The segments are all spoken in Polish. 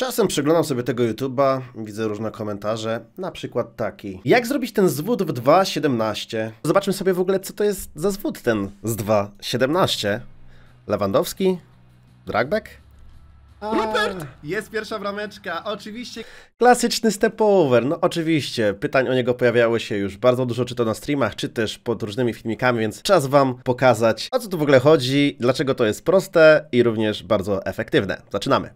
Czasem przeglądam sobie tego YouTube'a, widzę różne komentarze, na przykład taki. Jak zrobić ten zwód w 2.17? Zobaczmy sobie w ogóle, co to jest za zwód ten z 2.17. Lewandowski? Dragback? Rupert! Jest pierwsza brameczka, oczywiście. Klasyczny stepover, no oczywiście. Pytań o niego pojawiało się już bardzo dużo, czy to na streamach, czy też pod różnymi filmikami, więc czas wam pokazać, o co tu w ogóle chodzi, dlaczego to jest proste i również bardzo efektywne. Zaczynamy.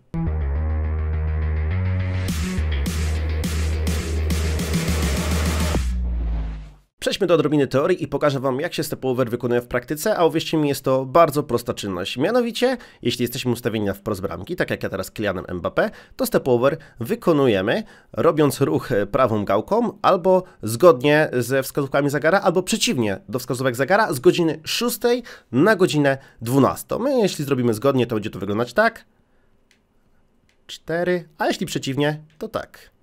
Przejdźmy do odrobiny teorii i pokażę Wam, jak się stepover wykonuje w praktyce, a uwierzcie mi, jest to bardzo prosta czynność. Mianowicie, jeśli jesteśmy ustawieni na wprost bramki, tak jak ja teraz Kylianem Mbappé, to stepover wykonujemy, robiąc ruch e, prawą gałką, albo zgodnie ze wskazówkami zegara, albo przeciwnie do wskazówek zegara z godziny 6 na godzinę 12. My, jeśli zrobimy zgodnie, to będzie to wyglądać tak. 4, a jeśli przeciwnie, to tak.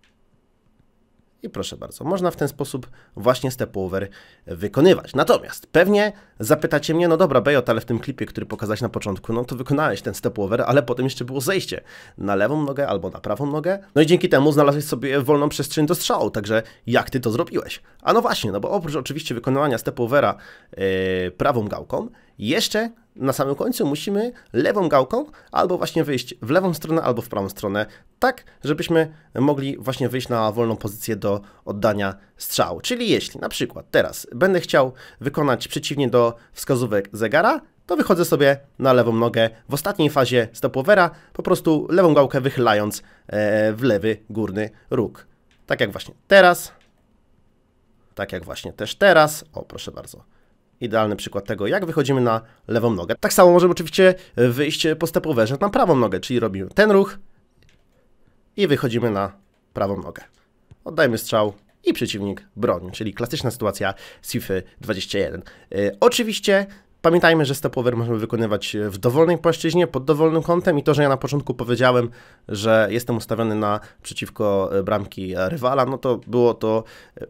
I proszę bardzo, można w ten sposób właśnie stepover wykonywać. Natomiast pewnie zapytacie mnie, no dobra, Bejot, ale w tym klipie, który pokazałeś na początku, no to wykonałeś ten stepover, ale potem jeszcze było zejście na lewą nogę albo na prawą nogę. No i dzięki temu znalazłeś sobie wolną przestrzeń do strzału, także jak ty to zrobiłeś? A no właśnie, no bo oprócz oczywiście wykonywania stepowera yy, prawą gałką, jeszcze na samym końcu musimy lewą gałką albo właśnie wyjść w lewą stronę, albo w prawą stronę, tak żebyśmy mogli właśnie wyjść na wolną pozycję do oddania strzału. Czyli jeśli na przykład teraz będę chciał wykonać przeciwnie do wskazówek zegara, to wychodzę sobie na lewą nogę w ostatniej fazie stopowera, po prostu lewą gałkę wychylając e, w lewy górny róg. Tak jak właśnie teraz, tak jak właśnie też teraz. O, proszę bardzo. Idealny przykład tego, jak wychodzimy na lewą nogę. Tak samo możemy oczywiście wyjść po stepowerze na prawą nogę, czyli robimy ten ruch i wychodzimy na prawą nogę. Oddajmy strzał i przeciwnik broni, czyli klasyczna sytuacja Sify 21. Yy, oczywiście Pamiętajmy, że stepover możemy wykonywać e, w dowolnej płaszczyźnie, pod dowolnym kątem i to, że ja na początku powiedziałem, że jestem ustawiony na przeciwko e, bramki e, rywala, no to było to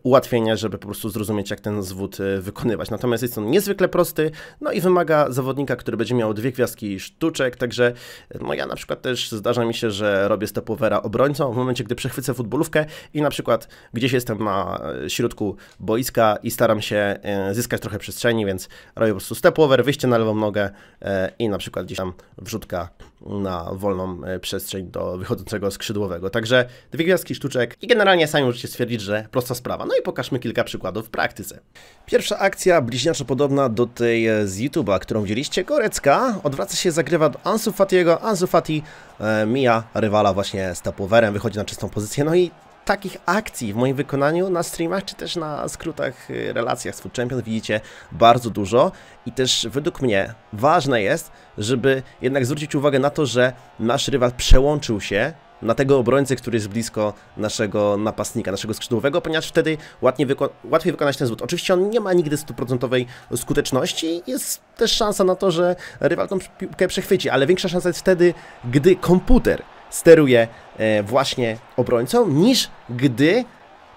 ułatwienie, żeby po prostu zrozumieć, jak ten zwód wykonywać. Natomiast jest on niezwykle prosty, no i wymaga zawodnika, który będzie miał dwie gwiazdki sztuczek, także no ja na przykład też zdarza mi się, że robię stepovera obrońcą w momencie, gdy przechwycę futbolówkę i na przykład gdzieś jestem na środku boiska i staram się zyskać trochę przestrzeni, więc robię po prostu stepover power, wyjście na lewą nogę e, i na przykład gdzieś tam wrzutka na wolną e, przestrzeń do wychodzącego skrzydłowego. Także dwie gwiazdki sztuczek i generalnie sami możecie stwierdzić, że prosta sprawa. No i pokażmy kilka przykładów w praktyce. Pierwsza akcja bliźniaczo podobna do tej z YouTube'a, którą widzieliście. Gorecka odwraca się, zagrywa do Ansu Fatiego. Ansu Fati e, mija rywala właśnie z tapowerem, wychodzi na czystą pozycję. No i takich akcji w moim wykonaniu na streamach, czy też na skrótach, y, relacjach z Food Champion widzicie bardzo dużo i też według mnie ważne jest, żeby jednak zwrócić uwagę na to, że nasz rywal przełączył się na tego obrońcę, który jest blisko naszego napastnika, naszego skrzydłowego, ponieważ wtedy wyko łatwiej wykonać ten zwód. Oczywiście on nie ma nigdy stuprocentowej skuteczności, jest też szansa na to że rywal tą piłkę przechwyci, ale większa szansa jest wtedy, gdy komputer steruje e, właśnie obrońcą, niż gdy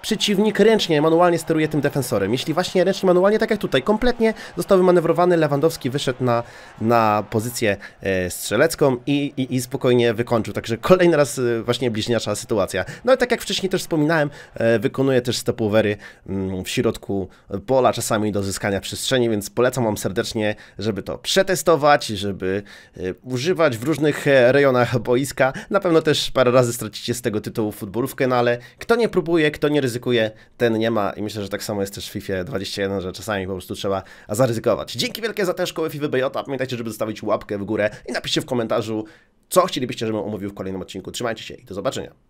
przeciwnik ręcznie, manualnie steruje tym defensorem. Jeśli właśnie ręcznie, manualnie, tak jak tutaj, kompletnie został wymanewrowany, Lewandowski wyszedł na, na pozycję e, strzelecką i, i, i spokojnie wykończył. Także kolejny raz e, właśnie bliźniacza sytuacja. No i tak jak wcześniej też wspominałem, e, wykonuje też stopowery mm, w środku pola, czasami do zyskania przestrzeni, więc polecam Wam serdecznie, żeby to przetestować, żeby używać w różnych rejonach boiska. Na pewno też parę razy stracicie z tego tytułu futbolówkę, no ale kto nie próbuje, kto nie ryzykuje, ryzykuje, ten nie ma i myślę, że tak samo jest też w FIFA 21, że czasami po prostu trzeba zaryzykować. Dzięki wielkie za tę szkołę FIFA Bejota, pamiętajcie, żeby zostawić łapkę w górę i napiszcie w komentarzu, co chcielibyście, żebym omówił w kolejnym odcinku. Trzymajcie się i do zobaczenia.